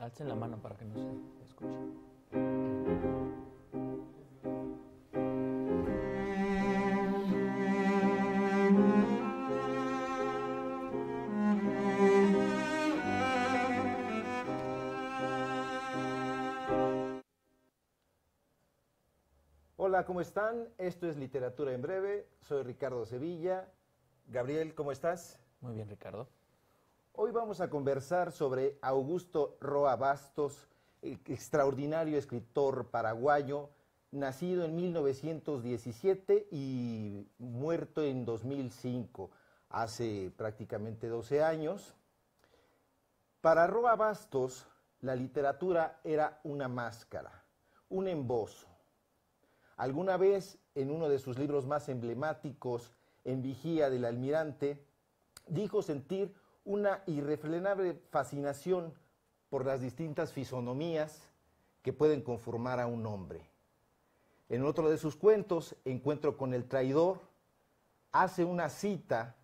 Alcen la mano para que no se escuche. Hola, ¿cómo están? Esto es Literatura en Breve. Soy Ricardo Sevilla. Gabriel, ¿cómo estás? Muy bien, Ricardo. Hoy vamos a conversar sobre Augusto Roa Bastos, extraordinario escritor paraguayo, nacido en 1917 y muerto en 2005, hace prácticamente 12 años. Para Roa Bastos, la literatura era una máscara, un embozo. Alguna vez, en uno de sus libros más emblemáticos, En vigía del almirante, dijo sentir una irrefrenable fascinación por las distintas fisonomías que pueden conformar a un hombre. En otro de sus cuentos, Encuentro con el traidor, hace una cita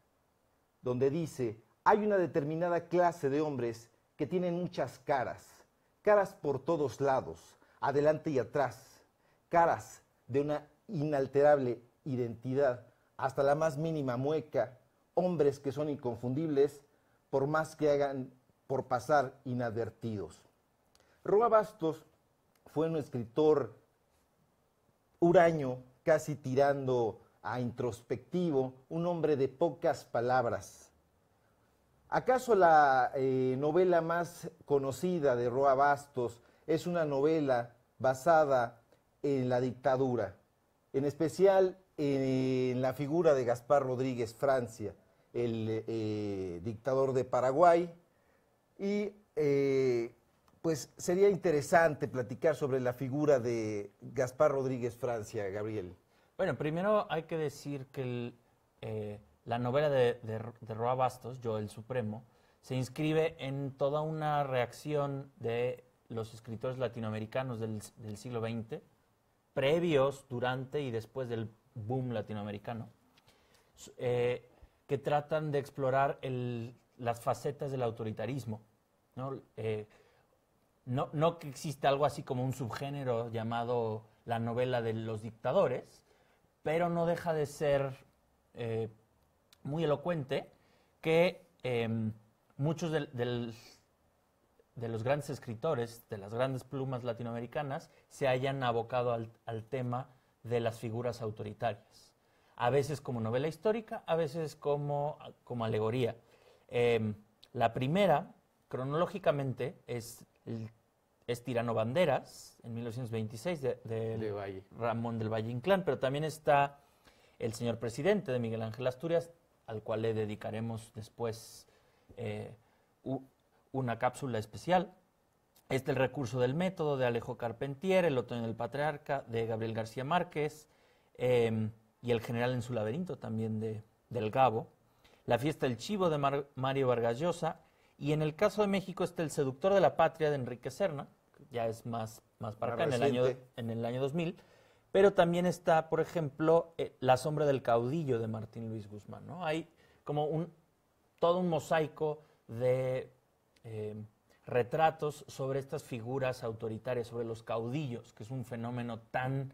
donde dice, hay una determinada clase de hombres que tienen muchas caras, caras por todos lados, adelante y atrás, caras de una inalterable identidad, hasta la más mínima mueca, hombres que son inconfundibles por más que hagan por pasar inadvertidos. Roa Bastos fue un escritor huraño, casi tirando a introspectivo, un hombre de pocas palabras. ¿Acaso la eh, novela más conocida de Roa Bastos es una novela basada en la dictadura, en especial en la figura de Gaspar Rodríguez Francia? el eh, dictador de Paraguay. Y eh, pues sería interesante platicar sobre la figura de Gaspar Rodríguez Francia, Gabriel. Bueno, primero hay que decir que eh, la novela de, de, Roa Bastos, Yo el Supremo, se inscribe en toda una reacción de los escritores latinoamericanos del, siglo XX, previos, durante y después del boom latinoamericano que tratan de explorar las facetas del autoritarismo. ¿no? Eh, que existe algo así como un subgénero llamado la novela de los dictadores, pero no deja de ser eh, muy elocuente que em, muchos de, los grandes escritores, de las grandes plumas latinoamericanas, se hayan abocado al tema de las figuras autoritarias a veces como novela histórica, a veces como, como alegoría. Em, la primera, cronológicamente, es, Tirano Banderas, en 1926, de, Ramón del Valle Inclán, pero también está El Señor Presidente de Miguel Ángel Asturias, al cual le dedicaremos después eh, una cápsula especial. es el recurso del método de Alejo Carpentier, El otoño del patriarca de Gabriel García Márquez, em, y El general en su laberinto también de, del Gabo, La fiesta del chivo de Mario Mario Llosa, y en el caso de México está El seductor de la patria de Enrique Serna, ya es más, más para acá, en el, año, en el año 2000, pero también está, por ejemplo, eh, La sombra del caudillo de Martín Luis Guzmán, ¿no? Hay como un, todo un mosaico de... Em, retratos sobre estas figuras autoritarias, sobre los caudillos, que es un fenómeno tan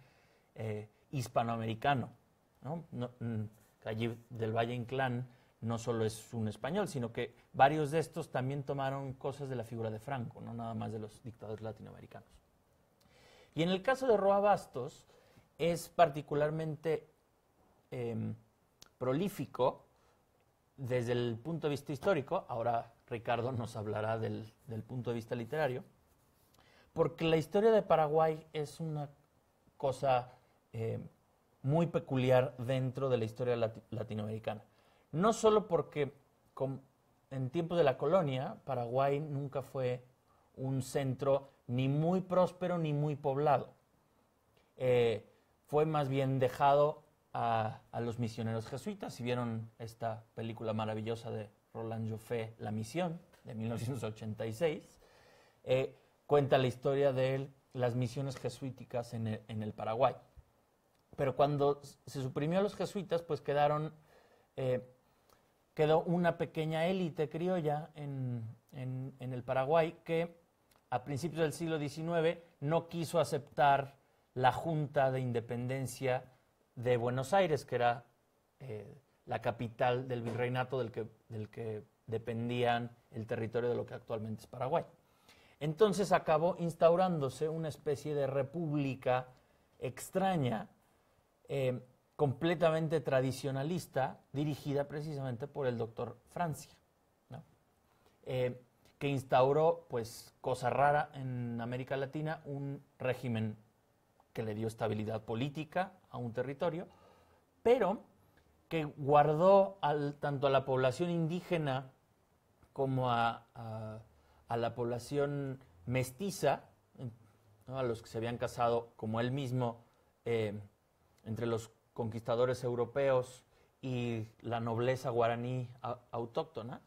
eh, hispanoamericano. ¿no? Mm, del Valle Inclán no solo es un español, sino que varios de estos también tomaron cosas de la figura de Franco, no nada más de los dictadores latinoamericanos. Y en el caso de Roa Bastos, es particularmente em, prolífico desde el punto de vista histórico, ahora Ricardo nos hablará del, punto de vista literario, porque la historia de Paraguay es una cosa em, muy peculiar dentro de la historia latinoamericana. No solo porque en tiempos de la colonia, Paraguay nunca fue un centro ni muy próspero ni muy poblado. Eh, fue más bien dejado a, los misioneros jesuitas. Si vieron esta película maravillosa de Roland Joffé, La Misión, de 1986, eh, cuenta la historia de las misiones jesuíticas en el Paraguay pero cuando se suprimió a los jesuitas, pues quedaron, eh, quedó una pequeña élite criolla en, el Paraguay que a principios del siglo XIX no quiso aceptar la Junta de Independencia de Buenos Aires, que era eh, la capital del virreinato del que, del que dependían el territorio de lo que actualmente es Paraguay. Entonces acabó instaurándose una especie de república extraña eh, completamente tradicionalista, dirigida precisamente por el doctor Francia, eh, que instauró, pues, cosa rara en América Latina, un régimen que le dio estabilidad política a un territorio, pero que guardó tanto a la población indígena como a, la población mestiza, a los que se habían casado como él mismo, eh, entre los conquistadores europeos y la nobleza guaraní autóctona,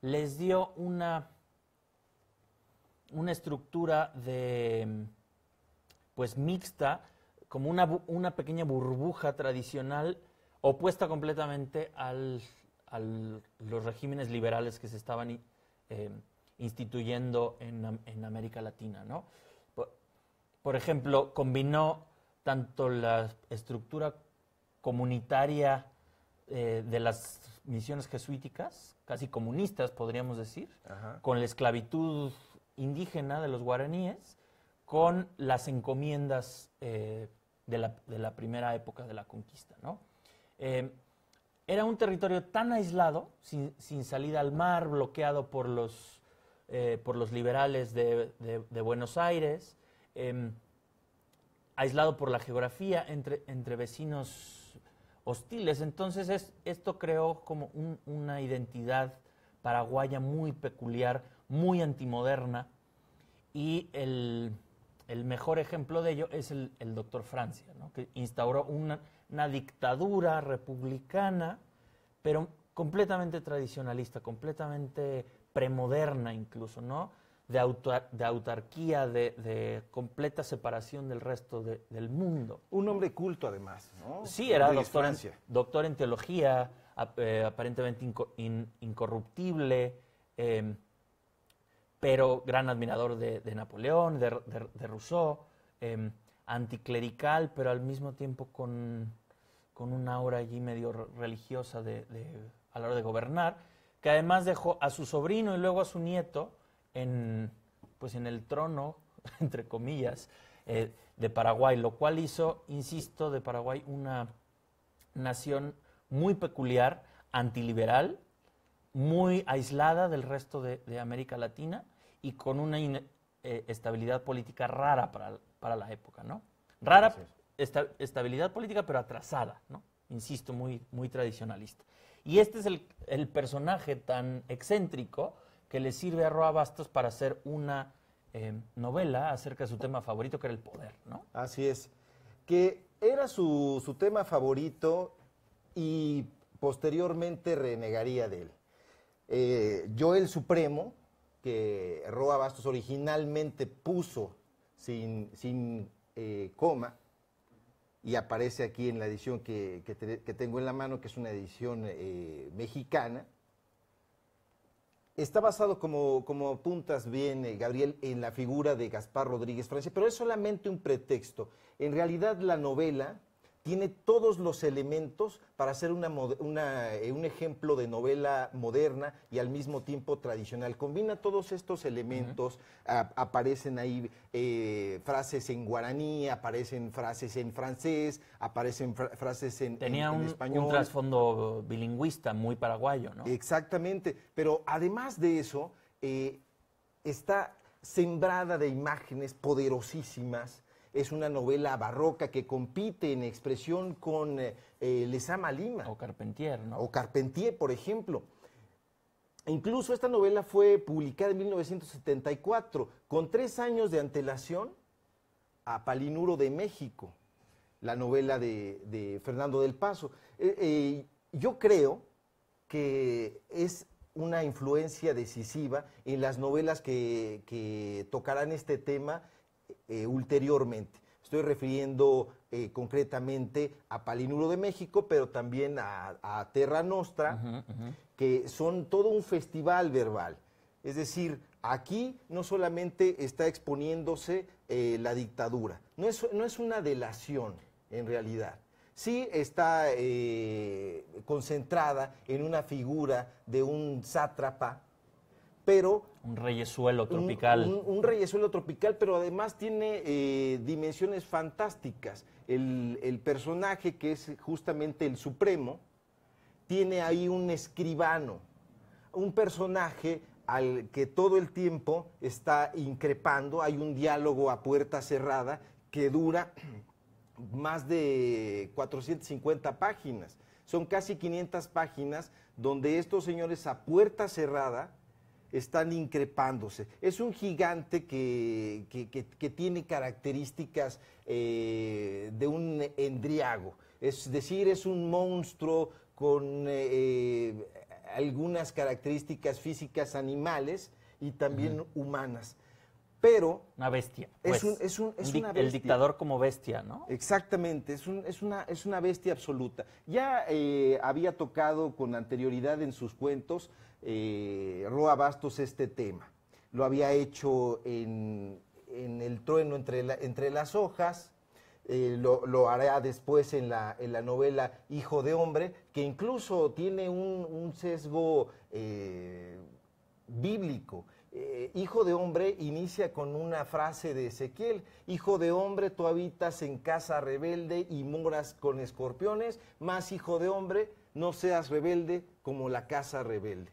les dio una, una estructura de, pues mixta, como una, pequeña burbuja tradicional opuesta completamente al, a los regímenes liberales que se estaban eh, instituyendo en, América Latina. por ejemplo, combinó tanto la estructura comunitaria eh, de las misiones jesuíticas, casi comunistas podríamos decir, con la esclavitud indígena de los guaraníes, con las encomiendas eh, de, la, primera época de la conquista. Eh, era un territorio tan aislado, sin, salida al mar, bloqueado por los, por los liberales de Buenos Aires, em, aislado por la geografía, entre, vecinos hostiles. Entonces esto creó como una identidad paraguaya muy peculiar, muy antimoderna, y el, mejor ejemplo de ello es el, doctor Francia, ¿no? que instauró una, una dictadura republicana, pero completamente tradicionalista, completamente premoderna incluso, ¿no? de, autarquía, de, completa separación del resto del mundo. Un hombre culto, además, ¿no? Sí, era doctor en, doctor en, teología, eh, aparentemente incorruptible, em, pero gran admirador de, Napoleón, de, Rousseau, em, anticlerical, pero al mismo tiempo con, con una aura allí medio religiosa a la hora de gobernar, que además dejó a su sobrino y luego a su nieto, en, pues en el trono, entre comillas, eh, de Paraguay, lo cual hizo, insisto, de Paraguay una nación muy peculiar, antiliberal, muy aislada del resto de, América Latina y con una eh, estabilidad política rara para, la época, ¿no? Rara estabilidad política, pero atrasada, ¿no? Insisto, muy, muy tradicionalista. Y este es el personaje tan excéntrico que le sirve a Roa Bastos para hacer una eh, novela acerca de su tema favorito, que era el poder, ¿no? Así es. Que era su, tema favorito y posteriormente renegaría de él. Yo eh, el Supremo, que Roa Bastos originalmente puso sin, eh, coma, y aparece aquí en la edición que, tengo en la mano, que es una edición mexicana, Está basado, como, como apuntas bien, eh, Gabriel, en la figura de Gaspar Rodríguez Francia, pero es solamente un pretexto. En realidad, la novela tiene todos los elementos para ser eh, un ejemplo de novela moderna y al mismo tiempo tradicional. Combina todos estos elementos, aparecen ahí eh, frases en guaraní, aparecen frases en francés, aparecen frases en, Tenía un, español. trasfondo bilingüista muy paraguayo, ¿no? Exactamente, pero además de eso, eh, está sembrada de imágenes poderosísimas es una novela barroca que compite en expresión con eh, eh, Lesama Lima. O Carpentier, ¿no? O Carpentier, por ejemplo. Incluso esta novela fue publicada en 1974, con tres años de antelación a Palinuro de México, la novela de, Fernando del Paso. Eh, yo creo que es una influencia decisiva en las novelas que tocarán este tema eh, ulteriormente. Estoy refiriendo eh, concretamente a Palinuro de México, pero también a, Terra Nostra, que son todo un festival verbal. Es decir, aquí no solamente está exponiéndose eh, la dictadura, no es, no es una delación en realidad sí está concentrada en una figura de un sátrapa pero... Un reyesuelo tropical. Un, reyesuelo tropical, pero además tiene eh, dimensiones fantásticas. el, personaje, que es justamente el Supremo, tiene ahí un escribano, un personaje al que todo el tiempo está increpando, hay un diálogo a puerta cerrada que dura más de 450 páginas. Son casi 500 páginas donde estos señores a puerta cerrada están increpándose. Es un gigante que, que, tiene características eh, de un endriago, es decir, es un monstruo con eh, eh, algunas características físicas animales y también humanas pero... Una bestia. es, pues. un, El dictador como bestia, ¿no? Exactamente, es, una, es una bestia absoluta. Ya eh, había tocado con anterioridad en sus cuentos eh, Roa Bastos este tema. Lo había hecho en, El trueno entre, entre las hojas, eh, lo, hará después en la, novela Hijo de Hombre, que incluso tiene un sesgo eh, bíblico. Eh, hijo de hombre inicia con una frase de Ezequiel, hijo de hombre, tú habitas en casa rebelde y moras con escorpiones, más hijo de hombre, no seas rebelde como la casa rebelde.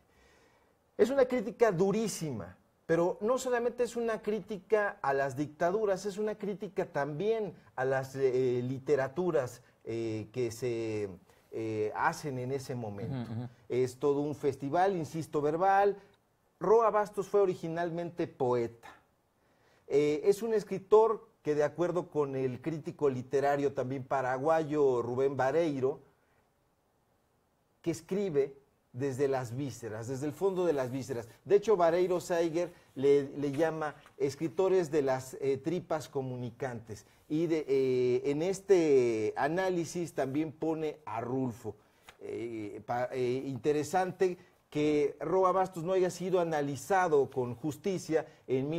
Es una crítica durísima, pero no solamente es una crítica a las dictaduras, es una crítica también a las eh, literaturas eh, que se... hacen en ese momento. Es todo un festival, insisto, verbal, Roa Bastos fue originalmente poeta. Eh, es un escritor que de acuerdo con el crítico literario también paraguayo Rubén Vareiro, que escribe desde las vísceras, desde el fondo de las vísceras. De hecho, Vareiro Saiger le, llama escritores de las eh, tripas comunicantes. Y eh, en este análisis también pone a Rulfo. interesante que Roa Bastos no haya sido analizado con justicia en,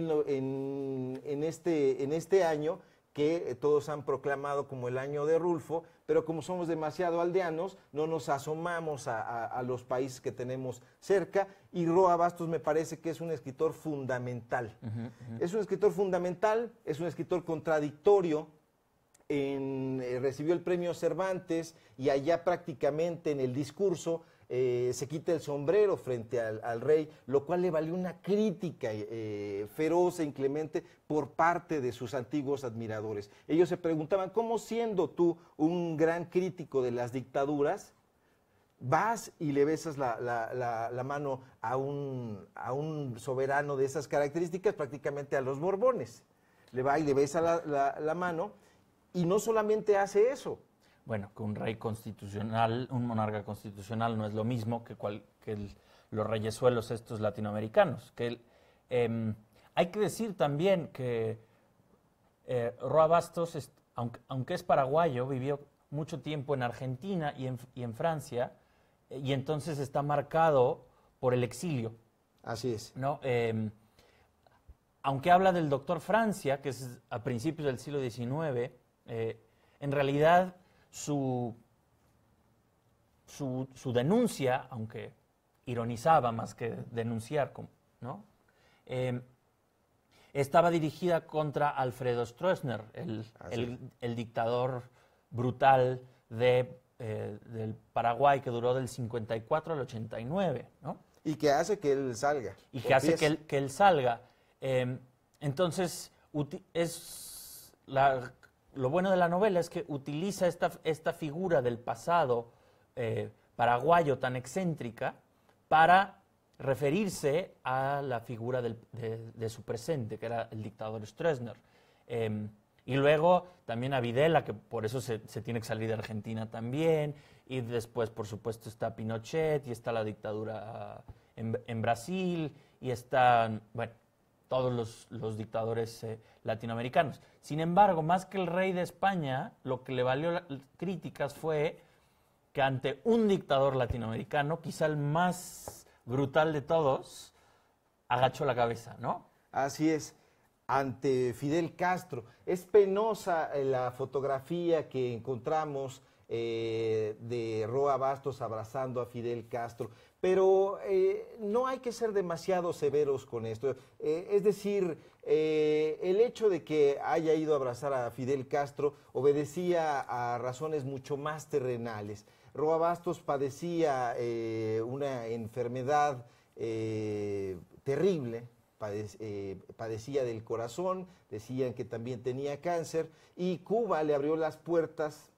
este, este, año que eh, todos han proclamado como el año de Rulfo, pero como somos demasiado aldeanos, no nos asomamos a, los países que tenemos cerca. Y Roa Bastos me parece que es un escritor fundamental. Es un escritor fundamental, es un escritor contradictorio. Eh, recibió el premio Cervantes y allá prácticamente en el discurso eh, se quita el sombrero frente al, rey, lo cual le valió una crítica eh, feroz e inclemente por parte de sus antiguos admiradores. Ellos se preguntaban, ¿cómo siendo tú un gran crítico de las dictaduras, vas y le besas la, mano a un, a un, soberano de esas características, prácticamente a los Borbones? Le va y le besa la mano y no solamente hace eso, bueno, que un rey constitucional, un monarca constitucional no es lo mismo que, cual, que los reyesuelos estos latinoamericanos. Que em, hay que decir también que eh, Roa Bastos, aunque, es paraguayo, vivió mucho tiempo en Argentina y en, Francia, eh, y entonces está marcado por el exilio. Así es. ¿no? Em, aunque habla del doctor Francia, que es a principios del siglo XIX, eh, en realidad su, su, denuncia, aunque ironizaba más que denunciar, ¿no? Em, estaba dirigida contra Alfredo Stroessner, el, dictador brutal de, eh, del Paraguay que duró del 54 al 89. Y que hace que él salga. Y que hace que él, que él salga. Em, entonces, es la lo bueno de la novela es que utiliza esta, esta figura del pasado eh, paraguayo tan excéntrica para referirse a la figura de, su presente, que era el dictador Stroessner. Em, y luego también a Videla, que por eso se, tiene que salir de Argentina también. Y después, por supuesto, está Pinochet y está la dictadura en, en Brasil y está, bueno, todos los, dictadores eh, latinoamericanos. Sin embargo, más que el rey de España, lo que le valió las críticas fue que ante un dictador latinoamericano, quizá el más brutal de todos, agachó la cabeza, ¿no? Así es, ante Fidel Castro. Es penosa eh, la fotografía que encontramos eh, de Roa Bastos abrazando a Fidel Castro, pero eh, no hay que ser demasiado severos con esto. Eh, es decir, el hecho de que haya ido a abrazar a Fidel Castro obedecía a razones mucho más terrenales. Roa Bastos padecía una enfermedad terrible, padecía del corazón, decían que también tenía cáncer, y Cuba le abrió las puertas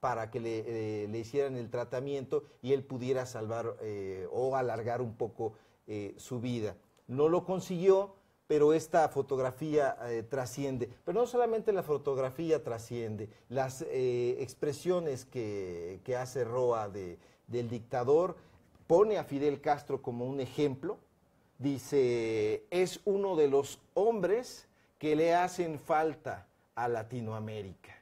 para que eh, le, hicieran el tratamiento y él pudiera salvar eh, o alargar un poco eh, su vida. No lo consiguió, pero esta fotografía trasciende. Pero no solamente la fotografía trasciende, las expresiones que, que, hace Roa de, del dictador pone a Fidel Castro como un ejemplo. Dice, es uno de los hombres que le hacen falta a Latinoamérica.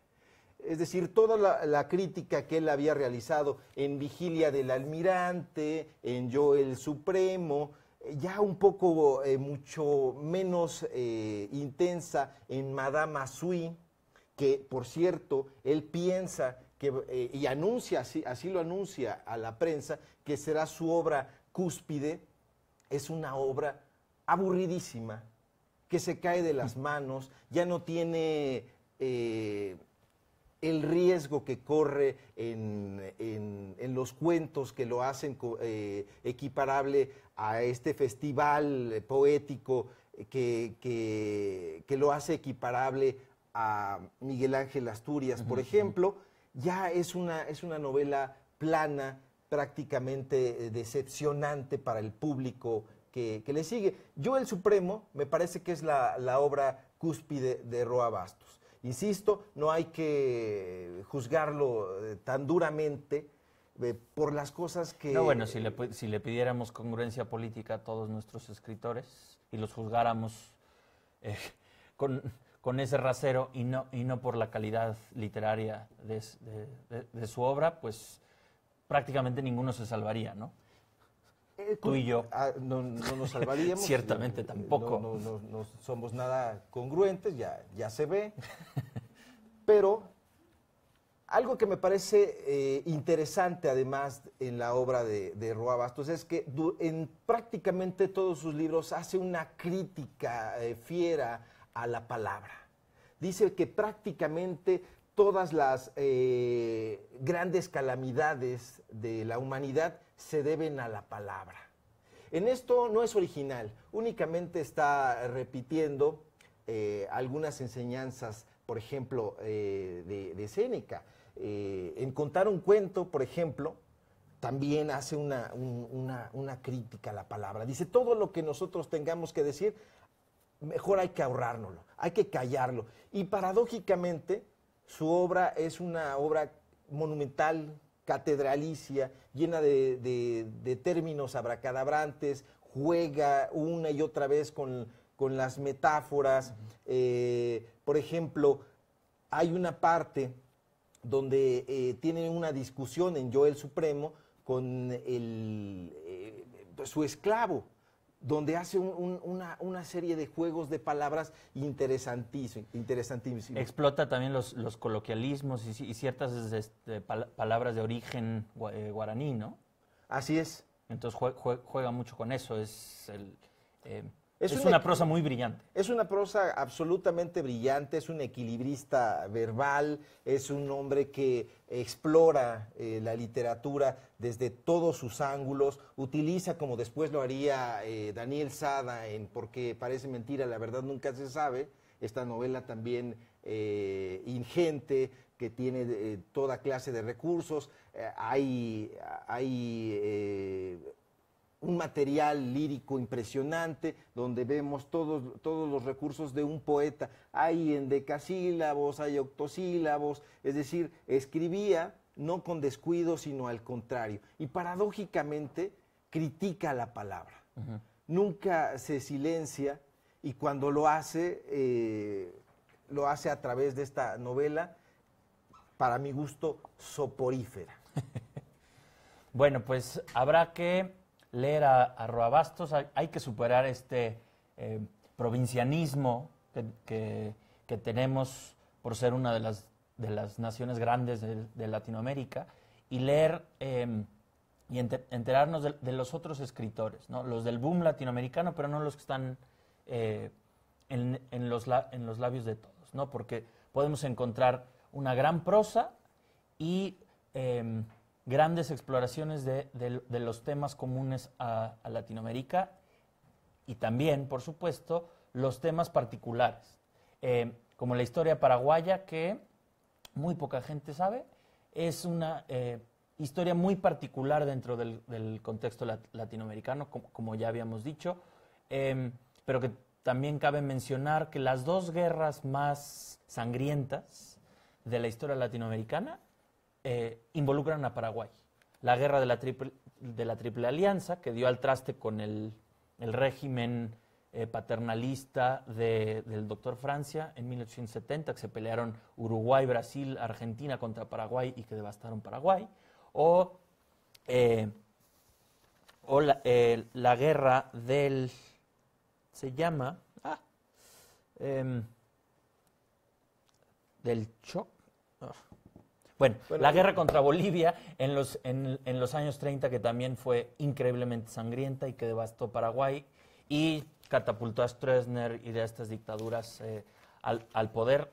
Es decir, toda la, crítica que él había realizado en Vigilia del Almirante, en Yo el Supremo, ya un poco eh, mucho menos eh, intensa en Madame Sui, que por cierto, él piensa que, eh, y anuncia, así, así lo anuncia a la prensa, que será su obra cúspide, es una obra aburridísima, que se cae de las manos, ya no tiene el riesgo que corre en, los cuentos que lo hacen eh, equiparable a este festival poético que, que, lo hace equiparable a Miguel Ángel Asturias, por ejemplo, ya es una, es una novela plana, prácticamente eh, decepcionante para el público que, le sigue. Yo, El Supremo, me parece que es la, la obra cúspide de Roa Bastos. Insisto, no hay que juzgarlo eh, tan duramente eh, por las cosas que... No, bueno, si le, pidiéramos congruencia política a todos nuestros escritores y los juzgáramos eh, con, ese rasero y no, y no por la calidad literaria de, su obra, pues prácticamente ninguno se salvaría, ¿no? Eh, tú y yo. Ah, no, nos salvaríamos. Ciertamente eh, tampoco. No, somos nada congruentes, ya, ya se ve. Pero algo que me parece eh, interesante además en la obra de, de Roa Bastos es que en prácticamente todos sus libros hace una crítica fiera a la palabra. Dice que prácticamente todas las grandes calamidades de la humanidad se deben a la palabra. En esto no es original, únicamente está repitiendo eh, algunas enseñanzas, por ejemplo, eh, de, de, Séneca. Eh, en contar un cuento, por ejemplo, también hace una, una crítica a la palabra. Dice, todo lo que nosotros tengamos que decir, mejor hay que ahorrárnoslo, hay que callarlo. Y paradójicamente, su obra es una obra monumental, catedralicia, llena de, términos abracadabrantes, juega una y otra vez con, las metáforas. Eh, por ejemplo, hay una parte donde eh, tienen una discusión en Yo el Supremo con eh, su esclavo, donde hace una, serie de juegos de palabras interesantísimos. Interesantísimo. Explota también los, coloquialismos y, ciertas este, palabras de origen eh, guaraní, ¿no? Así es. Entonces juega, mucho con eso. Es el, eh, es, una prosa muy brillante. Es una prosa absolutamente brillante, es un equilibrista verbal, es un hombre que explora eh, la literatura desde todos sus ángulos, utiliza como después lo haría eh, Daniel Sada en Porque parece mentira, la verdad nunca se sabe, esta novela también eh, ingente que tiene toda clase de recursos, hay, hay un material lírico impresionante, donde vemos todos, todos los recursos de un poeta. Hay endecasílabos, hay octosílabos, es decir, escribía no con descuido, sino al contrario. Y paradójicamente critica la palabra. Nunca se silencia y cuando lo hace, eh, lo hace a través de esta novela, para mi gusto, soporífera. bueno, pues habrá que leer a, Roabastos, hay, que superar este eh, provincianismo que, que, tenemos por ser una de las, de las naciones grandes de, Latinoamérica y leer em, y enterarnos de, los otros escritores, ¿no? los del boom latinoamericano, pero no los que están eh, en, en, los en los labios de todos, ¿no? porque podemos encontrar una gran prosa y... Em, grandes exploraciones de, los temas comunes a, Latinoamérica y también, por supuesto, los temas particulares, eh, como la historia paraguaya que muy poca gente sabe, es una eh, historia muy particular dentro del, contexto latinoamericano, como, ya habíamos dicho, em, pero que también cabe mencionar que las dos guerras más sangrientas de la historia latinoamericana eh, involucran a Paraguay. La guerra de la, triple, Alianza, que dio al traste con el, régimen eh, paternalista del doctor Francia en 1870, que se pelearon Uruguay, Brasil, Argentina contra Paraguay y que devastaron Paraguay. O, eh, la, guerra del... se llama... Ah, em, del Choc... Ah, bueno, la guerra contra Bolivia en los, años 30, que también fue increíblemente sangrienta y que devastó Paraguay y catapultó a Stroessner y de estas dictaduras eh, al, poder.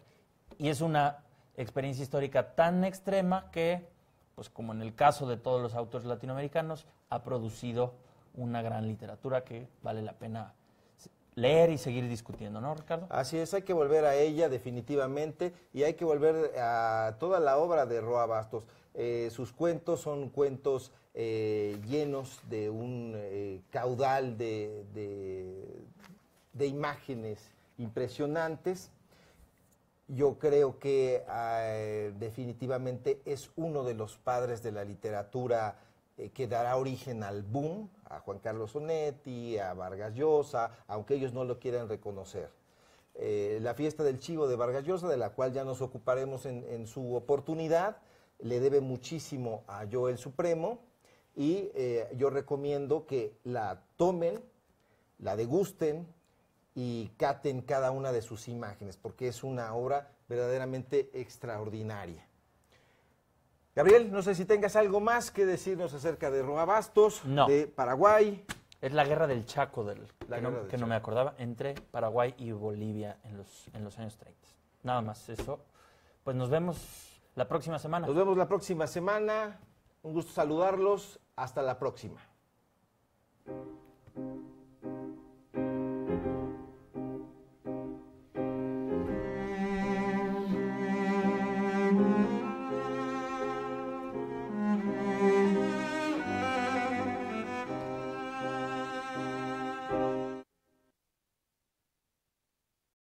Y es una experiencia histórica tan extrema que, pues como en el caso de todos los autores latinoamericanos, ha producido una gran literatura que vale la pena leer y seguir discutiendo, ¿no, Ricardo? Así es, hay que volver a ella definitivamente y hay que volver a toda la obra de Roa Bastos. Eh, sus cuentos son cuentos eh, llenos de un eh, caudal de, imágenes impresionantes. Yo creo que definitivamente es uno de los padres de la literatura que dará origen al boom a Juan Carlos Sonetti, a Vargas Llosa, aunque ellos no lo quieran reconocer. Eh, la fiesta del Chivo de Vargas Llosa, de la cual ya nos ocuparemos en, su oportunidad, le debe muchísimo a Joel Supremo y eh, yo recomiendo que la tomen, la degusten y caten cada una de sus imágenes, porque es una obra verdaderamente extraordinaria. Gabriel, no sé si tengas algo más que decirnos acerca de Roabastos, Bastos, de Paraguay. Es la guerra del Chaco, del, que, no, me acordaba, entre Paraguay y Bolivia en los, en los años 30. Nada más eso. Pues nos vemos la próxima semana. Nos vemos la próxima semana. Un gusto saludarlos. Hasta la próxima.